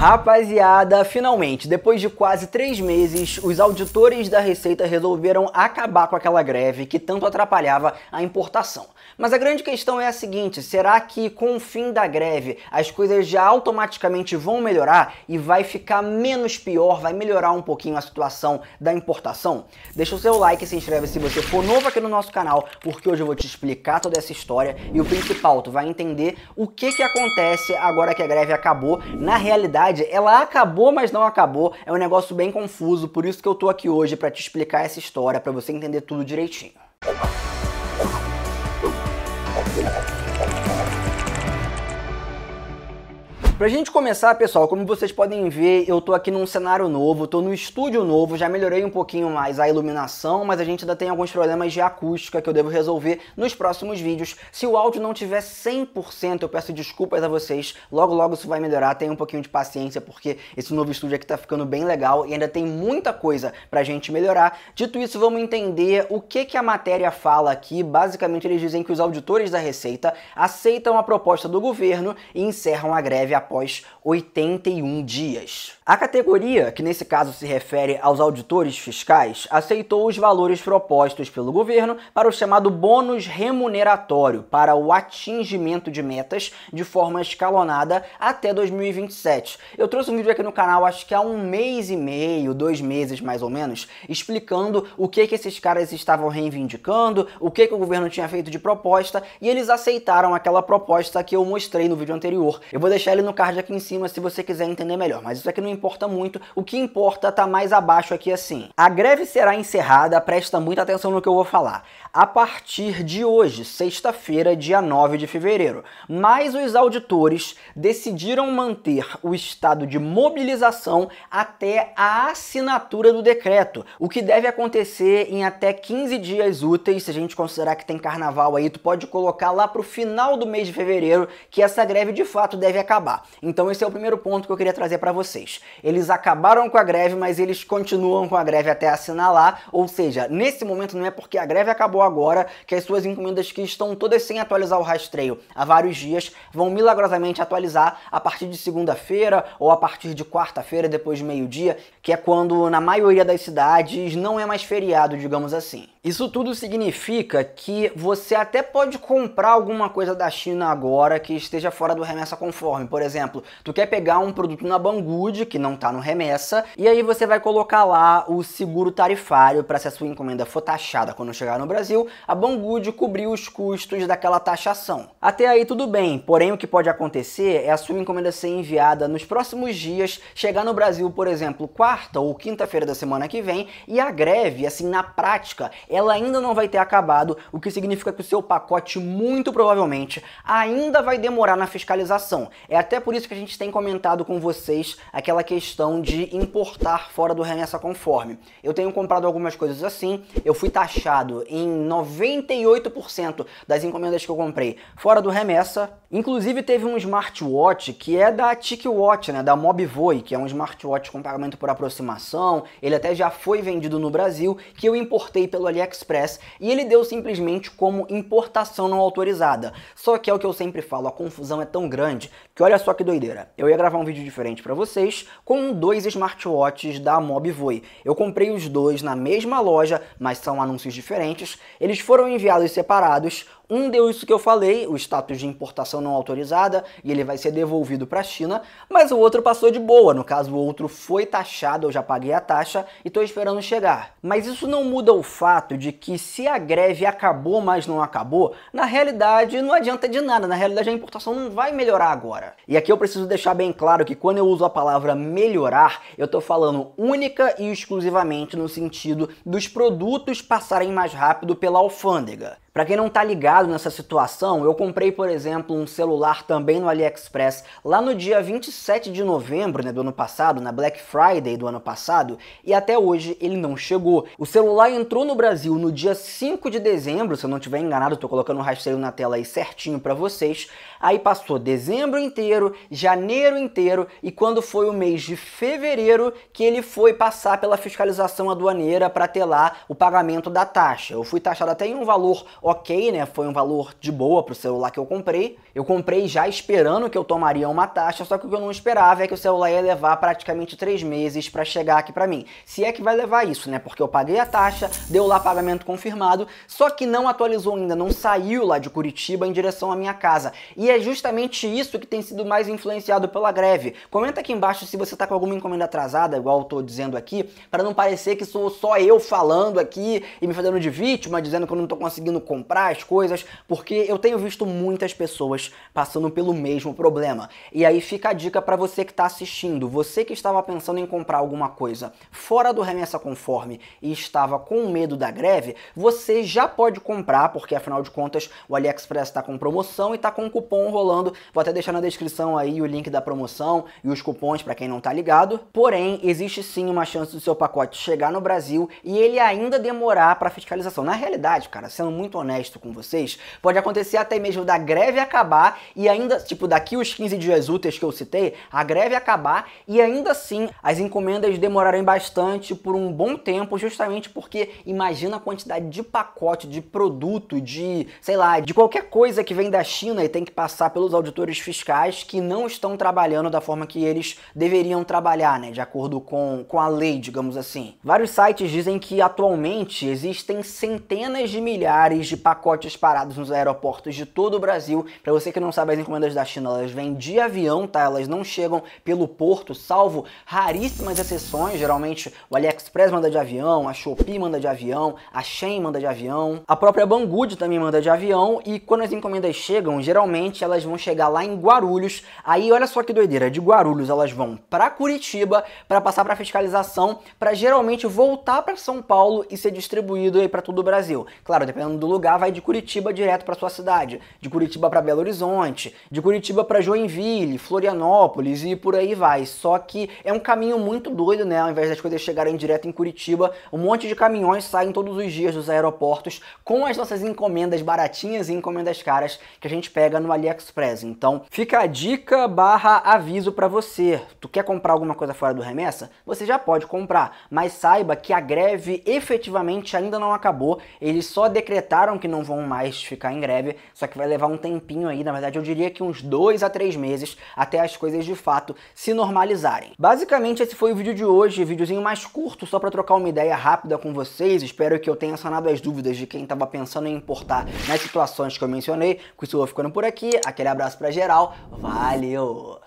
Rapaziada, finalmente, depois de quase três meses, os auditores da Receita resolveram acabar com aquela greve que tanto atrapalhava a importação. Mas a grande questão é a seguinte: será que com o fim da greve as coisas já automaticamente vão melhorar e vai ficar menos pior, vai melhorar um pouquinho a situação da importação? Deixa o seu like e se inscreve se você for novo aqui no nosso canal, porque hoje eu vou te explicar toda essa história e o principal, tu vai entender o que, que acontece agora que a greve acabou na realidade verdade, ela acabou, mas não acabou. É um negócio bem confuso, por isso que eu tô aqui hoje para te explicar essa história, para você entender tudo direitinho. Pra gente começar, pessoal, como vocês podem ver, eu tô aqui num cenário novo, tô no estúdio novo, já melhorei um pouquinho mais a iluminação, mas a gente ainda tem alguns problemas de acústica que eu devo resolver nos próximos vídeos. Se o áudio não tiver 100%, eu peço desculpas a vocês, logo logo isso vai melhorar, tenha um pouquinho de paciência, porque esse novo estúdio aqui tá ficando bem legal e ainda tem muita coisa pra gente melhorar. Dito isso, vamos entender o que, que a matéria fala aqui. Basicamente, eles dizem que os auditores da Receita aceitam a proposta do governo e encerram a greve a após 81 dias. A categoria, que nesse caso se refere aos auditores fiscais, aceitou os valores propostos pelo governo para o chamado bônus remuneratório para o atingimento de metas de forma escalonada até 2027. Eu trouxe um vídeo aqui no canal, acho que há um mês e meio, dois meses mais ou menos, explicando o que, que esses caras estavam reivindicando, o que, que o governo tinha feito de proposta, e eles aceitaram aquela proposta que eu mostrei no vídeo anterior. Eu vou deixar ele no card aqui em cima se você quiser entender melhor, mas isso aqui não importa muito, o que importa tá mais abaixo aqui assim. A greve será encerrada, presta muita atenção no que eu vou falar, a partir de hoje, sexta-feira, dia 9 de fevereiro, mas os auditores decidiram manter o estado de mobilização até a assinatura do decreto, o que deve acontecer em até 15 dias úteis, se a gente considerar que tem carnaval aí, tu pode colocar lá pro final do mês de fevereiro que essa greve de fato deve acabar. Então esse é o primeiro ponto que eu queria trazer para vocês. Eles acabaram com a greve, mas eles continuam com a greve até assinalar, ou seja, nesse momento não é porque a greve acabou agora que as suas encomendas que estão todas sem atualizar o rastreio há vários dias vão milagrosamente atualizar a partir de segunda-feira ou a partir de quarta-feira depois de meio-dia, que é quando na maioria das cidades não é mais feriado, digamos assim. Isso tudo significa que você até pode comprar alguma coisa da China agora que esteja fora do remessa conforme, por exemplo, exemplo, tu quer pegar um produto na Banggood, que não está no remessa, e aí você vai colocar lá o seguro tarifário para se a sua encomenda for taxada quando chegar no Brasil, a Banggood cobrir os custos daquela taxação. Até aí tudo bem, porém o que pode acontecer é a sua encomenda ser enviada nos próximos dias, chegar no Brasil, por exemplo, quarta ou quinta-feira da semana que vem, e a greve, assim, na prática, ela ainda não vai ter acabado, o que significa que o seu pacote muito provavelmente ainda vai demorar na fiscalização. É até é por isso que a gente tem comentado com vocês aquela questão de importar fora do remessa conforme. Eu tenho comprado algumas coisas assim, eu fui taxado em 98% das encomendas que eu comprei fora do remessa. Inclusive teve um smartwatch que é da TicWatch, né, da Mobvoi, que é um smartwatch com pagamento por aproximação, ele até já foi vendido no Brasil, que eu importei pelo AliExpress e ele deu simplesmente como importação não autorizada. Só que é o que eu sempre falo, a confusão é tão grande que olha só só que doideira. Eu ia gravar um vídeo diferente para vocês com dois smartwatches da Mobvoi. Eu comprei os dois na mesma loja, mas são anúncios diferentes. Eles foram enviados separados. Um deu isso que eu falei, o status de importação não autorizada, e ele vai ser devolvido para a China, mas o outro passou de boa. No caso, o outro foi taxado, eu já paguei a taxa e estou esperando chegar. Mas isso não muda o fato de que se a greve acabou, mas não acabou, na realidade não adianta de nada. Na realidade, a importação não vai melhorar agora. E aqui eu preciso deixar bem claro que quando eu uso a palavra melhorar, eu estou falando única e exclusivamente no sentido dos produtos passarem mais rápido pela alfândega. Para quem não está ligado nessa situação, eu comprei, por exemplo, um celular também no AliExpress lá no dia 27 de novembro né, do ano passado, na Black Friday do ano passado, e até hoje ele não chegou. O celular entrou no Brasil no dia 5 de dezembro, se eu não estiver enganado, estou colocando o um rastreio na tela aí certinho para vocês. Aí passou dezembro inteiro, janeiro inteiro, e quando foi o mês de fevereiro que ele foi passar pela fiscalização aduaneira para ter lá o pagamento da taxa. Eu fui taxado até em um valor ok, né? Foi um valor de boa pro celular que eu comprei. Eu comprei já esperando que eu tomaria uma taxa, só que o que eu não esperava é que o celular ia levar praticamente três meses para chegar aqui para mim. Se é que vai levar isso, né? Porque eu paguei a taxa, deu lá pagamento confirmado, só que não atualizou ainda, não saiu lá de Curitiba em direção à minha casa. E é justamente isso que tem sido mais influenciado pela greve. Comenta aqui embaixo se você tá com alguma encomenda atrasada, igual eu tô dizendo aqui, para não parecer que sou só eu falando aqui e me fazendo de vítima, dizendo que eu não tô conseguindo comprar as coisas, porque eu tenho visto muitas pessoas passando pelo mesmo problema. E aí fica a dica para você que está assistindo, você que estava pensando em comprar alguma coisa fora do remessa conforme e estava com medo da greve, você já pode comprar, porque afinal de contas o AliExpress está com promoção e está com cupom rolando. Vou até deixar na descrição aí o link da promoção e os cupons para quem não está ligado. Porém, existe sim uma chance do seu pacote chegar no Brasil e ele ainda demorar para fiscalização. Na realidade, cara, sendo muito honesto com vocês, pode acontecer até mesmo da greve acabar e ainda, tipo, daqui os 15 dias úteis que eu citei, a greve acabar e ainda assim as encomendas demorarem bastante por um bom tempo, justamente porque imagina a quantidade de pacote, de produto, de, sei lá, de qualquer coisa que vem da China e tem que passar pelos auditores fiscais que não estão trabalhando da forma que eles deveriam trabalhar, né, de acordo com, com a lei, digamos assim. Vários sites dizem que atualmente existem centenas de milhares de pacotes parados nos aeroportos de todo o Brasil. Para você que não sabe, as encomendas da China elas vêm de avião, tá? Elas não chegam pelo porto, salvo raríssimas exceções. Geralmente o AliExpress manda de avião, a Shopee manda de avião, a Shein manda de avião, a própria Banggood também manda de avião. E quando as encomendas chegam, geralmente elas vão chegar lá em Guarulhos. Aí olha só que doideira, de Guarulhos elas vão para Curitiba para passar para fiscalização, para geralmente voltar para São Paulo e ser distribuído aí para todo o Brasil. Claro, dependendo do lugar lugar vai de Curitiba direto para sua cidade, de Curitiba para Belo Horizonte, de Curitiba para Joinville, Florianópolis e por aí vai. Só que é um caminho muito doido, né? Ao invés das coisas chegarem direto em Curitiba, um monte de caminhões saem todos os dias dos aeroportos com as nossas encomendas baratinhas e encomendas caras que a gente pega no AliExpress. Então, fica a dica barra aviso para você. Tu quer comprar alguma coisa fora do remessa? Você já pode comprar, mas saiba que a greve efetivamente ainda não acabou. Eles só decretaram que não vão mais ficar em greve, só que vai levar um tempinho aí, na verdade eu diria que uns dois a três meses, até as coisas de fato se normalizarem. Basicamente esse foi o vídeo de hoje, videozinho mais curto, só para trocar uma ideia rápida com vocês, espero que eu tenha sanado as dúvidas de quem estava pensando em importar nas situações que eu mencionei, com isso eu vou ficando por aqui, aquele abraço para geral, valeu!